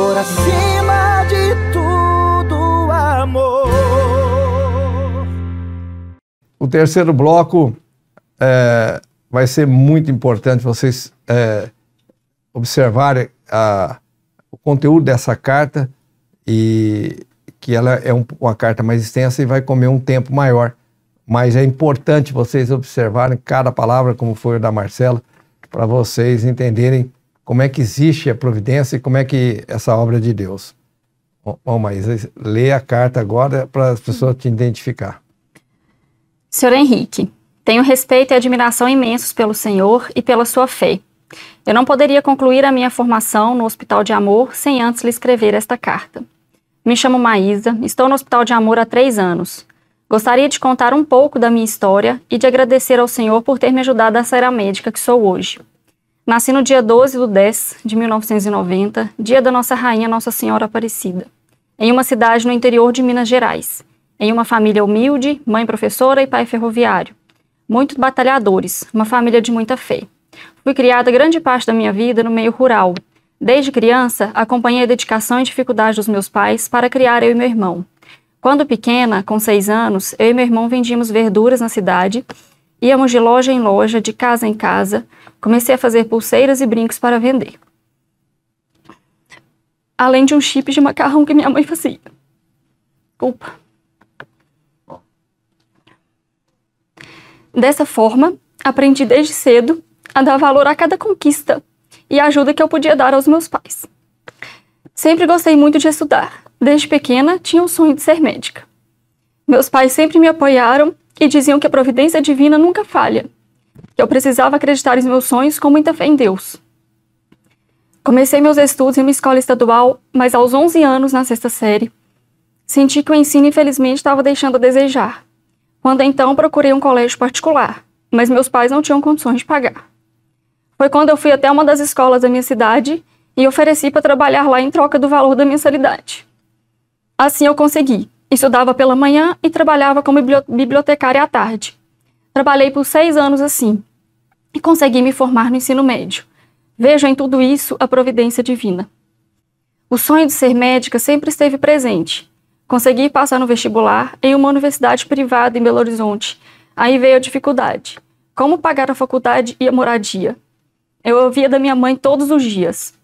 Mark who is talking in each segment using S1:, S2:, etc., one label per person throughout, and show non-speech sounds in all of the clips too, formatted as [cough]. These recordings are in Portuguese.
S1: por acima de tudo, amor. O terceiro bloco é, vai ser muito importante vocês é, observarem a, o conteúdo dessa carta e que ela é um, uma carta mais extensa e vai comer um tempo maior. Mas é importante vocês observarem cada palavra, como foi o da Marcela, para vocês entenderem como é que existe a providência e como é que essa obra é de Deus. Bom, oh, Maísa, lê a carta agora para as pessoas te identificar.
S2: Senhor Henrique, tenho respeito e admiração imensos pelo Senhor e pela sua fé. Eu não poderia concluir a minha formação no Hospital de Amor sem antes lhe escrever esta carta. Me chamo Maísa, estou no Hospital de Amor há três anos. Gostaria de contar um pouco da minha história e de agradecer ao Senhor por ter me ajudado a ser a médica que sou hoje. Nasci no dia 12 de 10 de 1990, dia da nossa rainha Nossa Senhora Aparecida, em uma cidade no interior de Minas Gerais, em uma família humilde, mãe professora e pai ferroviário. Muitos batalhadores, uma família de muita fé. Fui criada grande parte da minha vida no meio rural. Desde criança, acompanhei a dedicação e dificuldade dos meus pais para criar eu e meu irmão. Quando pequena, com seis anos, eu e meu irmão vendíamos verduras na cidade Íamos de loja em loja, de casa em casa. Comecei a fazer pulseiras e brincos para vender. Além de um chip de macarrão que minha mãe fazia. Opa. Dessa forma, aprendi desde cedo a dar valor a cada conquista e a ajuda que eu podia dar aos meus pais. Sempre gostei muito de estudar. Desde pequena, tinha o sonho de ser médica. Meus pais sempre me apoiaram e diziam que a providência divina nunca falha, que eu precisava acreditar em meus sonhos com muita fé em Deus. Comecei meus estudos em uma escola estadual, mas aos 11 anos, na sexta série, senti que o ensino infelizmente estava deixando a desejar. Quando então procurei um colégio particular, mas meus pais não tinham condições de pagar. Foi quando eu fui até uma das escolas da minha cidade e ofereci para trabalhar lá em troca do valor da mensalidade. Assim eu consegui, Estudava pela manhã e trabalhava como bibliotecária à tarde. Trabalhei por seis anos assim e consegui me formar no ensino médio. Vejo em tudo isso a providência divina. O sonho de ser médica sempre esteve presente. Consegui passar no vestibular em uma universidade privada em Belo Horizonte. Aí veio a dificuldade. Como pagar a faculdade e a moradia? Eu ouvia da minha mãe todos os dias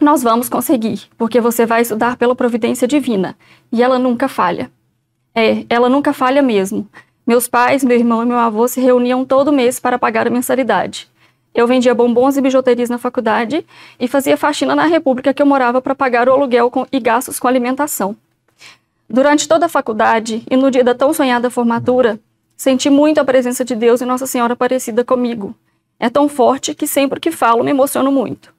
S2: nós vamos conseguir, porque você vai estudar pela providência divina. E ela nunca falha. É, ela nunca falha mesmo. Meus pais, meu irmão e meu avô se reuniam todo mês para pagar a mensalidade. Eu vendia bombons e bijuterias na faculdade e fazia faxina na república que eu morava para pagar o aluguel com, e gastos com alimentação. Durante toda a faculdade e no dia da tão sonhada formatura, senti muito a presença de Deus e Nossa Senhora Aparecida comigo. É tão forte que sempre que falo me emociono muito.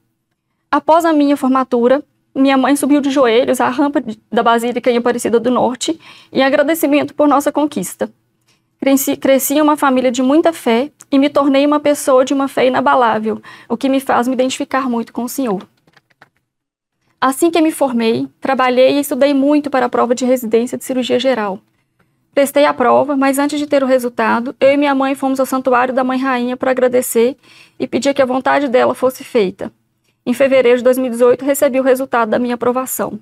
S2: Após a minha formatura, minha mãe subiu de joelhos à rampa da Basílica em Aparecida do Norte em agradecimento por nossa conquista. Cresci, cresci em uma família de muita fé e me tornei uma pessoa de uma fé inabalável, o que me faz me identificar muito com o Senhor. Assim que me formei, trabalhei e estudei muito para a prova de residência de cirurgia geral. Testei a prova, mas antes de ter o resultado, eu e minha mãe fomos ao Santuário da Mãe Rainha para agradecer e pedir que a vontade dela fosse feita. Em fevereiro de 2018, recebi o resultado da minha aprovação.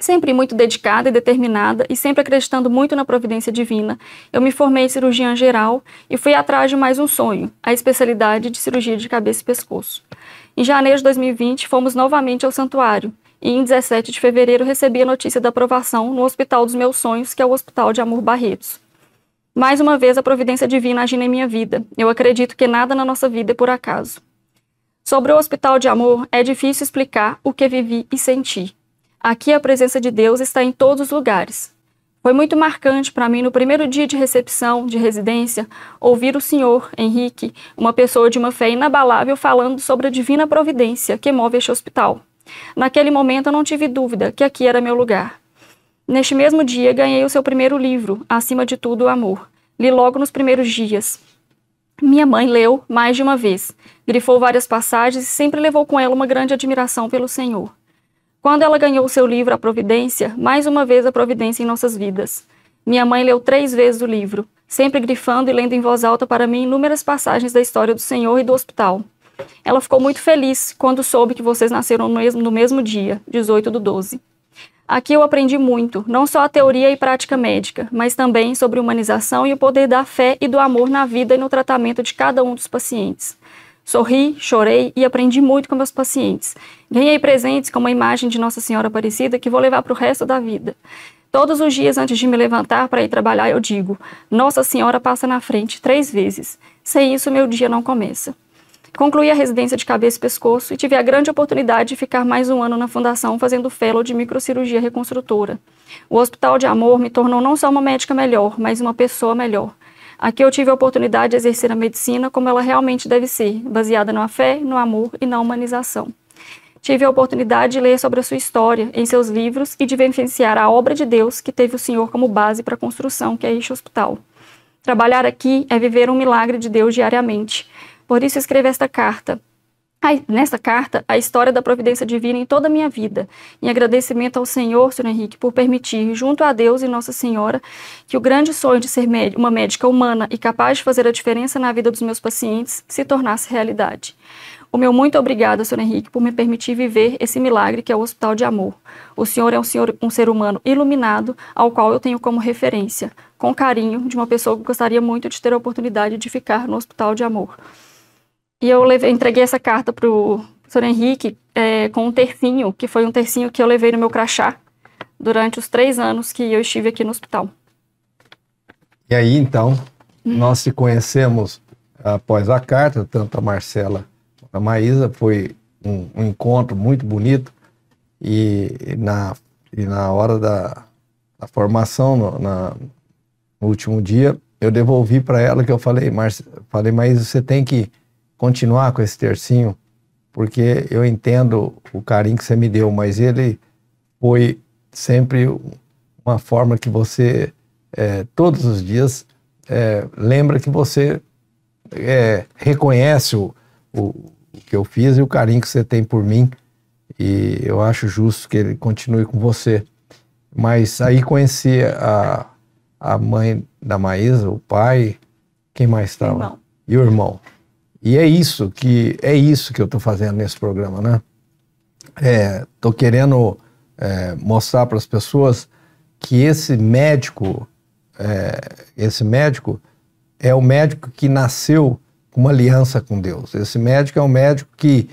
S2: Sempre muito dedicada e determinada e sempre acreditando muito na providência divina, eu me formei em cirurgiã geral e fui atrás de mais um sonho, a especialidade de cirurgia de cabeça e pescoço. Em janeiro de 2020, fomos novamente ao santuário e em 17 de fevereiro recebi a notícia da aprovação no Hospital dos Meus Sonhos, que é o Hospital de Amor Barretos. Mais uma vez, a providência divina agindo em minha vida. Eu acredito que nada na nossa vida é por acaso. Sobre o hospital de amor, é difícil explicar o que vivi e senti. Aqui a presença de Deus está em todos os lugares. Foi muito marcante para mim no primeiro dia de recepção, de residência, ouvir o senhor Henrique, uma pessoa de uma fé inabalável, falando sobre a divina providência que move este hospital. Naquele momento eu não tive dúvida que aqui era meu lugar. Neste mesmo dia ganhei o seu primeiro livro, Acima de Tudo o Amor. Li logo nos primeiros dias. Minha mãe leu mais de uma vez, grifou várias passagens e sempre levou com ela uma grande admiração pelo Senhor. Quando ela ganhou seu livro A Providência, mais uma vez a providência em nossas vidas. Minha mãe leu três vezes o livro, sempre grifando e lendo em voz alta para mim inúmeras passagens da história do Senhor e do hospital. Ela ficou muito feliz quando soube que vocês nasceram no mesmo, no mesmo dia, 18 do 12. Aqui eu aprendi muito, não só a teoria e prática médica, mas também sobre humanização e o poder da fé e do amor na vida e no tratamento de cada um dos pacientes. Sorri, chorei e aprendi muito com meus pacientes. Ganhei presentes com uma imagem de Nossa Senhora Aparecida que vou levar para o resto da vida. Todos os dias antes de me levantar para ir trabalhar, eu digo: Nossa Senhora passa na frente três vezes. Sem isso, meu dia não começa. Concluí a residência de cabeça e pescoço e tive a grande oportunidade de ficar mais um ano na fundação fazendo fellow de microcirurgia reconstrutora. O Hospital de Amor me tornou não só uma médica melhor, mas uma pessoa melhor. Aqui eu tive a oportunidade de exercer a medicina como ela realmente deve ser, baseada na fé, no amor e na humanização. Tive a oportunidade de ler sobre a sua história em seus livros e de vivenciar a obra de Deus que teve o Senhor como base para a construção que é este hospital. Trabalhar aqui é viver um milagre de Deus diariamente. Por isso escrevi esta carta. Nesta carta, a história da providência divina em toda a minha vida. Em agradecimento ao Senhor, Sr. Henrique, por permitir, junto a Deus e Nossa Senhora, que o grande sonho de ser uma médica humana e capaz de fazer a diferença na vida dos meus pacientes se tornasse realidade. O meu muito obrigado, Sr. Henrique, por me permitir viver esse milagre que é o Hospital de Amor. O Senhor é um, senhor, um ser humano iluminado, ao qual eu tenho como referência, com carinho, de uma pessoa que gostaria muito de ter a oportunidade de ficar no Hospital de Amor. E eu levei, entreguei essa carta para o Henrique é, com um tercinho, que foi um tercinho que eu levei no meu crachá durante os três anos que eu estive aqui no hospital.
S1: E aí, então, hum. nós se conhecemos após a carta, tanto a Marcela quanto a Maísa. Foi um, um encontro muito bonito. E, e na, e na hora da, da formação, no, na, no último dia, eu devolvi para ela que eu falei, Marce, falei, Maísa você tem que continuar com esse tercinho, porque eu entendo o carinho que você me deu, mas ele foi sempre uma forma que você, é, todos os dias, é, lembra que você é, reconhece o, o, o, que eu fiz e o carinho que você tem por mim. E eu acho justo que ele continue com você. Mas aí conheci a, a mãe da Maísa, o pai, quem mais tá estava? E o irmão. E é isso que é isso que eu estou fazendo nesse programa, né? Estou é, querendo é, mostrar para as pessoas que esse médico, é, esse médico é o médico que nasceu com uma aliança com Deus. Esse médico é um médico que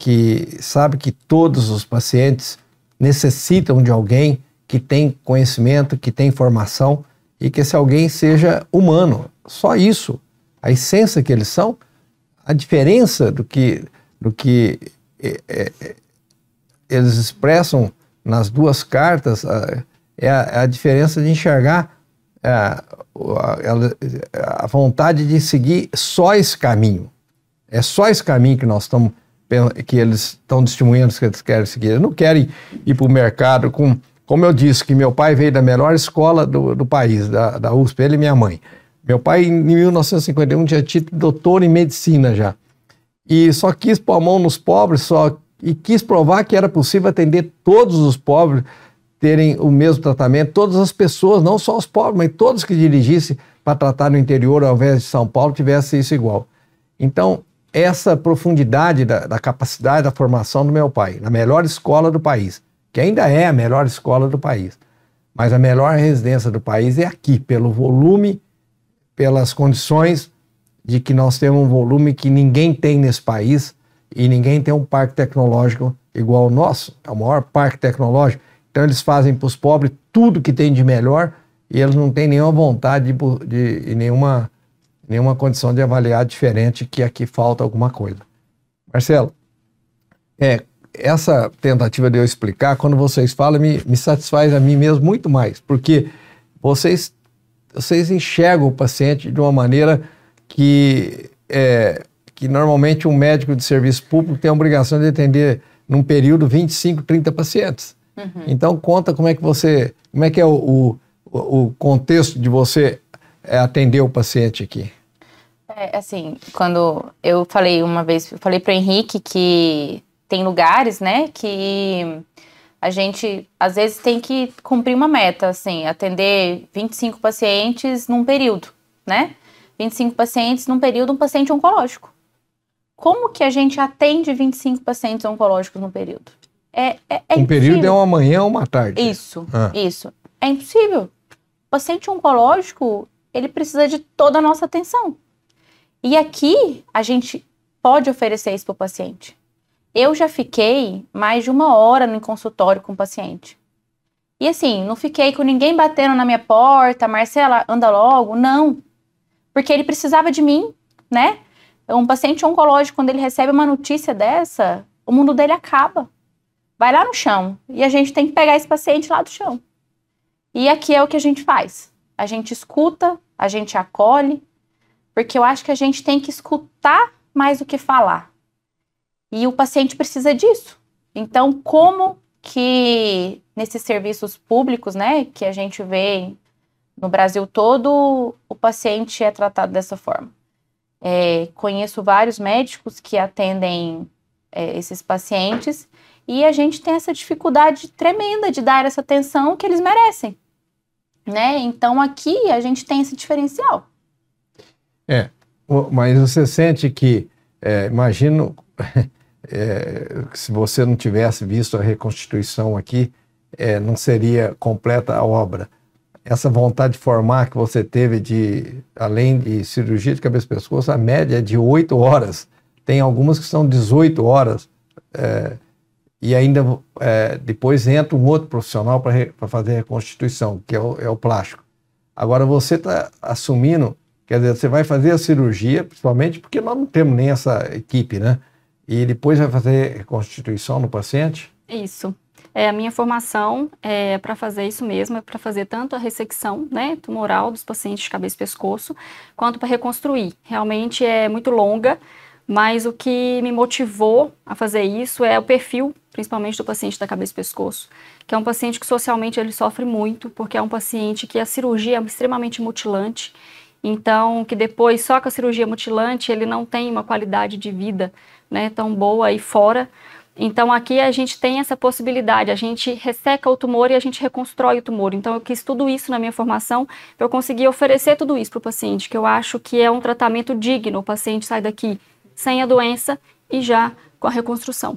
S1: que sabe que todos os pacientes necessitam de alguém que tem conhecimento, que tem formação e que esse alguém seja humano. Só isso. A essência que eles são a diferença do que, do que é, é, é, eles expressam nas duas cartas a, é a, é a, diferença de enxergar é, a, a, a vontade de seguir só esse caminho. É só esse caminho que nós estamos que eles estão testemunhando que eles querem seguir. Eles não querem ir para o mercado com. Como eu disse, que meu pai veio da melhor escola do, do país, da, da USP, ele e minha mãe. Meu pai, em 1951, tinha título de doutor em medicina já. E só quis pôr a mão nos pobres, só e quis provar que era possível atender todos os pobres, terem o mesmo tratamento, todas as pessoas, não só os pobres, mas todos que dirigissem para tratar no interior ao invés de São Paulo, tivesse isso igual. Então, essa profundidade da, da, capacidade da formação do meu pai, na melhor escola do país, que ainda é a melhor escola do país, mas a melhor residência do país é aqui, pelo volume pelas condições de que nós temos um volume que ninguém tem nesse país e ninguém tem um parque tecnológico igual o nosso. É o maior parque tecnológico. Então eles fazem para os pobres tudo que tem de melhor e eles não têm nenhuma vontade de, de, e nenhuma, nenhuma condição de avaliar diferente que aqui falta alguma coisa. Marcelo, é, essa tentativa de eu explicar, quando vocês falam, me, me satisfaz a mim mesmo muito mais, porque vocês vocês enxergam o paciente de uma maneira que, é, que normalmente um médico de serviço público tem a obrigação de atender num período 25, 30 pacientes. Uhum. Então conta como é que você, como é que é o, o, o contexto de você é, atender o paciente aqui.
S3: É, assim, quando eu falei uma vez, eu falei para o Henrique que tem lugares, né, que a gente às vezes tem que cumprir uma meta, assim, atender 25 pacientes num período, né? 25 pacientes num período, um paciente oncológico. Como que a gente atende 25 pacientes oncológicos num período? É, é, é um período é uma
S1: manhã ou uma tarde. Isso, ah. isso.
S3: É impossível. O paciente oncológico, ele precisa de toda a nossa atenção. E aqui a gente pode oferecer isso para o paciente. Eu já fiquei mais de uma hora no consultório com o paciente. E assim, não fiquei com ninguém batendo na minha porta, Marcela, anda logo, não. Porque ele precisava de mim, né? Um paciente oncológico, quando ele recebe uma notícia dessa, o mundo dele acaba. Vai lá no chão. E a gente tem que pegar esse paciente lá do chão. E aqui é o que a gente faz. A gente escuta, a gente acolhe, porque eu acho que a gente tem que escutar mais do que falar. E o paciente precisa disso. Então, como que nesses serviços públicos, né, que a gente vê no Brasil todo, o paciente é tratado dessa forma? É, conheço vários médicos que atendem é, esses pacientes e a gente tem essa dificuldade tremenda de dar essa atenção que eles merecem, né? Então aqui a gente tem esse diferencial.
S1: É, mas você sente que, é, imagino [laughs] é, se você não tivesse visto a reconstituição aqui, é, não seria completa a obra. Essa vontade de formar que você teve de, além de cirurgia de cabeça e pescoço, a média é de 8 horas. Tem algumas que são 18 horas. É, e ainda é, depois entra um outro profissional para fazer a reconstituição, que é o, é o plástico. Agora você está assumindo, quer dizer, você vai fazer a cirurgia, principalmente porque nós não temos nem essa equipe, né? E depois vai fazer reconstituição no paciente?
S2: Isso. É, a minha formação é para fazer isso mesmo, é para fazer tanto a ressecção né, tumoral dos pacientes de cabeça e pescoço, quanto para reconstruir. Realmente é muito longa, mas o que me motivou a fazer isso é o perfil, principalmente do paciente da cabeça e pescoço, que é um paciente que socialmente ele sofre muito, porque é um paciente que a cirurgia é extremamente mutilante então, que depois só com a cirurgia mutilante ele não tem uma qualidade de vida né, tão boa aí fora. Então, aqui a gente tem essa possibilidade, a gente resseca o tumor e a gente reconstrói o tumor. Então, eu quis tudo isso na minha formação para eu conseguir oferecer tudo isso para o paciente, que eu acho que é um tratamento digno. O paciente sai daqui sem a doença e já com a reconstrução.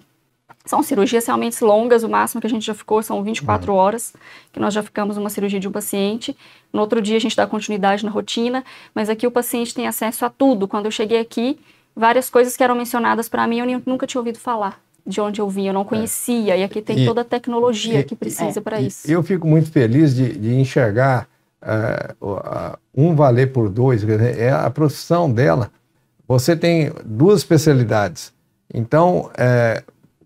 S2: São cirurgias realmente longas, o máximo que a gente já ficou são 24 uhum. horas, que nós já ficamos numa cirurgia de um paciente. No outro dia a gente dá continuidade na rotina, mas aqui o paciente tem acesso a tudo. Quando eu cheguei aqui, várias coisas que eram mencionadas para mim eu nunca tinha ouvido falar de onde eu vim, eu não é. conhecia. É. E aqui tem e, toda a tecnologia e, que precisa é. para isso.
S1: Eu fico muito feliz de, de enxergar uh, uh, um valer por dois, é a profissão dela. Você tem duas especialidades. Então, é,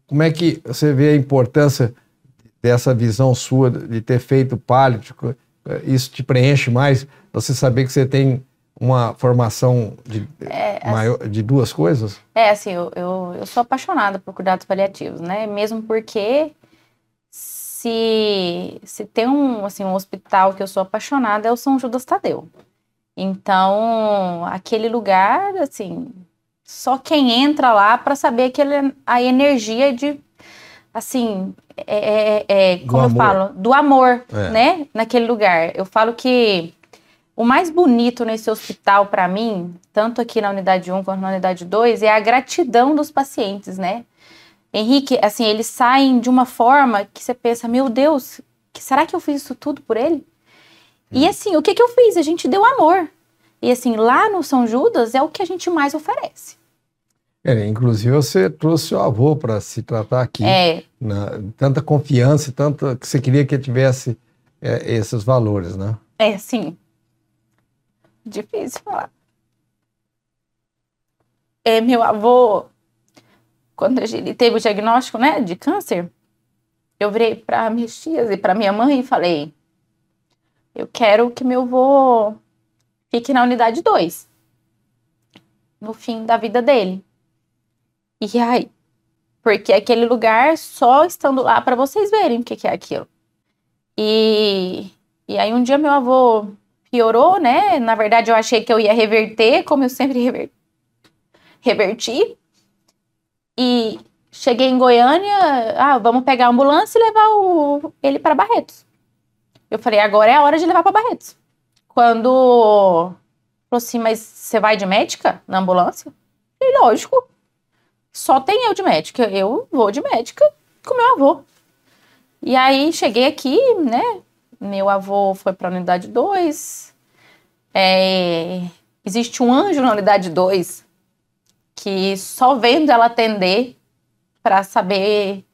S1: como é que você vê a importância dessa visão sua de ter feito pálio? Eh, isso te preenche mais? Você saber que você tem uma formação de, é, assim, de duas coisas?
S3: É, assim, eu, eu, eu, sou apaixonada por cuidados paliativos, né? Mesmo porque se, se tem um, assim, um hospital que eu sou apaixonada é o São Judas Tadeu. Então, aquele lugar, assim, só quem entra lá para saber que ele, é a energia de assim é, é, é, é como do eu falo do amor é. né naquele lugar eu falo que o mais bonito nesse hospital para mim tanto aqui na unidade 1 quanto na unidade 2 é a gratidão dos pacientes né Henrique assim eles saem de uma forma que você pensa meu Deus será que eu fiz isso tudo por ele hum. e assim o que que eu fiz a gente deu amor e assim, lá no São Judas é o que a gente mais oferece.
S1: É, inclusive você trouxe seu avô para se tratar aqui. É. Na, né? tanta confiança, tanto que você queria que ele tivesse é, esses valores, né?
S3: É, sim. Difícil falar. É, meu avô, quando ele teve o diagnóstico, né, de câncer, eu virei para minhas tias e para minha mãe e falei: eu quero que meu avô fique na unidade 2, no fim da vida dele. E aí? Porque aquele lugar só estando lá para vocês verem o que, que é aquilo. E, e aí um dia meu avô piorou, né? Na verdade, eu achei que eu ia reverter, como eu sempre rever... reverti. E cheguei em Goiânia, ah, vamos pegar a ambulância e levar o... ele para Barretos. Eu falei, agora é a hora de levar para Barretos. Quando falou assim, mas você vai de médica na ambulância? E lógico. Só tem eu de médica. Eu vou de médica com meu avô. E aí cheguei aqui, né? Meu avô foi para unidade 2. É, existe um anjo na unidade 2 que só vendo ela atender para saber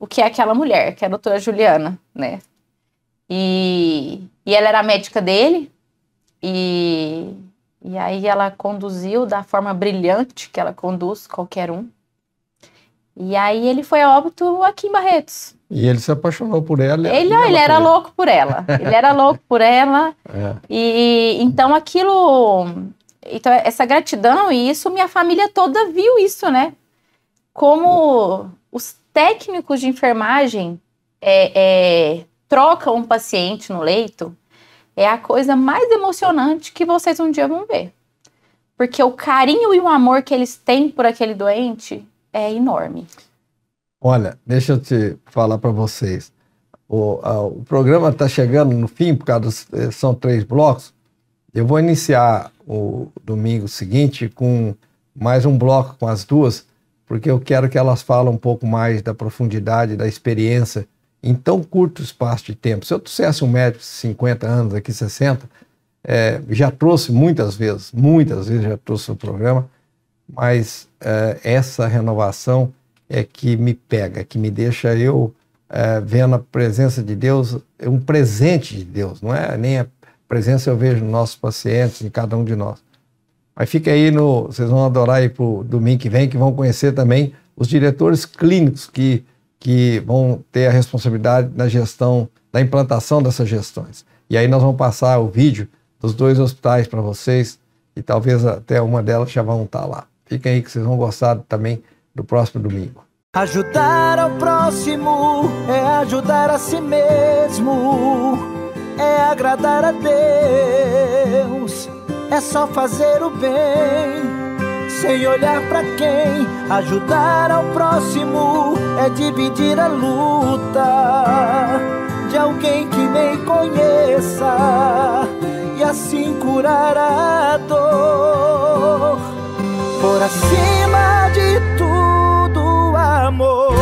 S3: o que é aquela mulher, que é a doutora Juliana, né? E, e ela era médica dele, e, e aí ela conduziu da forma brilhante que ela conduz qualquer um. E aí ele foi a óbito aqui em Barretos.
S1: E ele se apaixonou por ela. Ele, ela ele era ele. louco
S3: por ela. [laughs] Ele era louco por ela. É. E então aquilo, então essa gratidão e isso minha família toda viu isso, né? Como os técnicos de enfermagem é, é, trocam um paciente no leito é a coisa mais emocionante que vocês um dia vão ver. Porque o carinho e o amor que eles têm por aquele doente é enorme.
S1: Olha, deixa eu te falar para vocês. O, a, o programa está chegando no fim, por causa de, eh, são três blocos. Eu vou iniciar o domingo seguinte com mais um bloco com as duas, porque eu quero que elas falem um pouco mais da profundidade, da experiência em tão curto espaço de tempo. Se eu trouxesse um médico de 50 anos, aqui 60, é, já trouxe muitas vezes, muitas vezes já trouxe o programa, mas é, essa renovação é que me pega, que me deixa eu é, vendo a presença de Deus, um presente de Deus, não é nem a presença eu vejo nos nossos pacientes, em cada um de nós. Mas fica aí no, vocês vão adorar aí o domingo que vem, que vão conhecer também os diretores clínicos que que vão ter a responsabilidade na gestão, da implantação dessas gestões. E aí nós vamos passar o vídeo dos dois hospitais para vocês e talvez até uma delas já vão estar tá lá. Fiquem aí que vocês vão gostar também do próximo domingo. Ajudar ao próximo é ajudar a si mesmo, é agradar a Deus, é só fazer o bem sem olhar para quem. Ajudar ao próximo é dividir a luta de alguém que nem conheça e assim curar a dor. Por acima de tudo, amor.